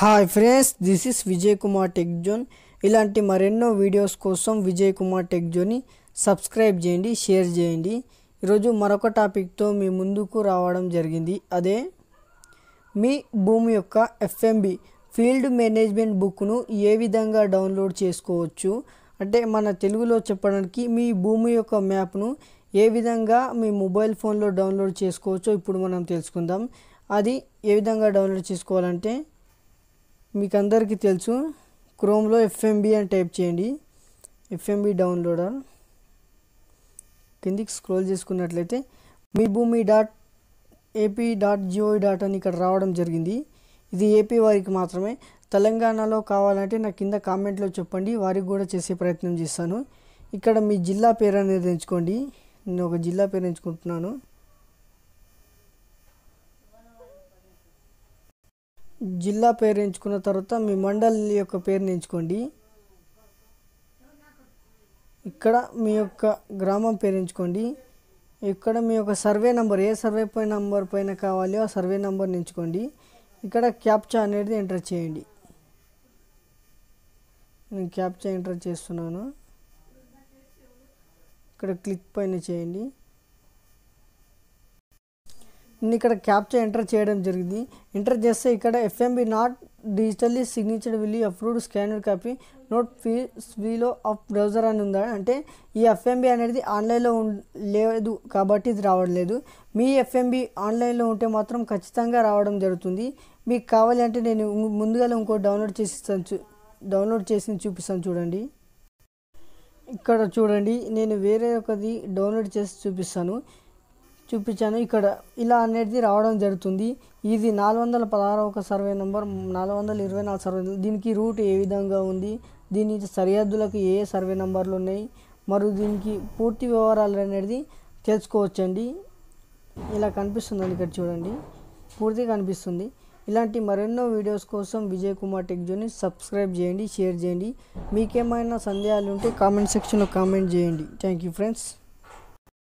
hi friends this is Vijay Kumar tech zone ఇలాంటి మరెన్నో videos కోసం విజయ్ కుమార్ టెక్ జోని సబ్స్క్రైబ్ చేయండి షేర్ చేయండి ఈరోజు మరొక టాపిక్తో మీ ముందుకు రావడం జరిగింది అదే మీ భూమి యొక్క ఎఫ్ఎంబి ఫీల్డ్ మేనేజ్మెంట్ బుక్ను ఏ విధంగా డౌన్లోడ్ చేసుకోవచ్చు అంటే మన తెలుగులో చెప్పడానికి మీ భూమి యొక్క మ్యాప్ను ఏ విధంగా మీ మొబైల్ ఫోన్లో డౌన్లోడ్ చేసుకోవచ్చో ఇప్పుడు మనం తెలుసుకుందాం అది ఏ విధంగా డౌన్లోడ్ చేసుకోవాలంటే మీకు అందరికీ తెలుసు క్రోమ్లో ఎఫ్ఎంబి అని టైప్ చేయండి ఎఫ్ఎంబి డౌన్లోడర్ కిందికి స్క్రోల్ చేసుకున్నట్లయితే మీ భూమి dot AP dot GOV dot అని ఇక్కడ రావడం జరిగింది ఇది ఏపీ వారికి మాత్రమే తెలంగాణలో కావాలంటే నా కింద కామెంట్లో చెప్పండి వారికి కూడా చేసే ప్రయత్నం చేస్తాను ఇక్కడ మీ జిల్లా పేరు అనేది ఎంచుకోండి నేను ఒక జిల్లా పేరు ఎంచుకుంటున్నాను జిల్లా పేరు ఎంచుకున్న తర్వాత మీ మండల్ యొక్క పేరుని ఎంచుకోండి ఇక్కడ మీ యొక్క గ్రామం పేరు ఎంచుకోండి ఇక్కడ మీ యొక్క సర్వే నెంబర్ ఏ సర్వే పై నెంబర్ పైన కావాలో ఆ సర్వే నెంబర్ని ఎంచుకోండి ఇక్కడ క్యాప్చా అనేది ఎంటర్ చేయండి నేను క్యాప్చా ఎంటర్ చేస్తున్నాను ఇక్కడ క్లిక్ పైన చేయండి నేను ఇక్కడ క్యాప్చర్ ఎంటర్ చేయడం జరిగింది ఎంటర్ చేస్తే ఇక్కడ ఎఫ్ఎంబి నాట్ డిజిటల్లీ సిగ్నేచర్ విల్లీ అప్రూవ్డ్ స్కానర్ కాపీ నోట్ ఫీ వీలో ఆఫ్ బ్రౌజర్ అని ఉందా అంటే ఈ ఎఫ్ఎంబి అనేది ఆన్లైన్లో లేదు కాబట్టి ఇది రావట్లేదు మీ ఎఫ్ఎంబి ఆన్లైన్లో ఉంటే మాత్రం ఖచ్చితంగా రావడం జరుగుతుంది మీకు కావాలి అంటే నేను ముందుగా ఇంకో డౌన్లోడ్ చేసి డౌన్లోడ్ చేసి చూపిస్తాను చూడండి ఇక్కడ చూడండి నేను వేరే ఒకది డౌన్లోడ్ చేసి చూపిస్తాను చూపించాను ఇక్కడ ఇలా అనేది రావడం జరుగుతుంది ఇది నాలుగు వందల ఒక సర్వే నెంబర్ నాలుగు వందల ఇరవై నాలుగు సర్వే దీనికి రూట్ ఏ విధంగా ఉంది దీని సరిహద్దులకు ఏ సర్వే నెంబర్లు ఉన్నాయి మరియు దీనికి పూర్తి వివరాలు అనేది తెలుసుకోవచ్చండి ఇలా కనిపిస్తుందండి ఇక్కడ చూడండి పూర్తిగా కనిపిస్తుంది ఇలాంటి మరెన్నో వీడియోస్ కోసం విజయ్ కుమార్ టెక్ జోని సబ్స్క్రైబ్ చేయండి షేర్ చేయండి మీకేమైనా సందేహాలు ఉంటే కామెంట్ సెక్షన్లో కామెంట్ చేయండి థ్యాంక్ యూ ఫ్రెండ్స్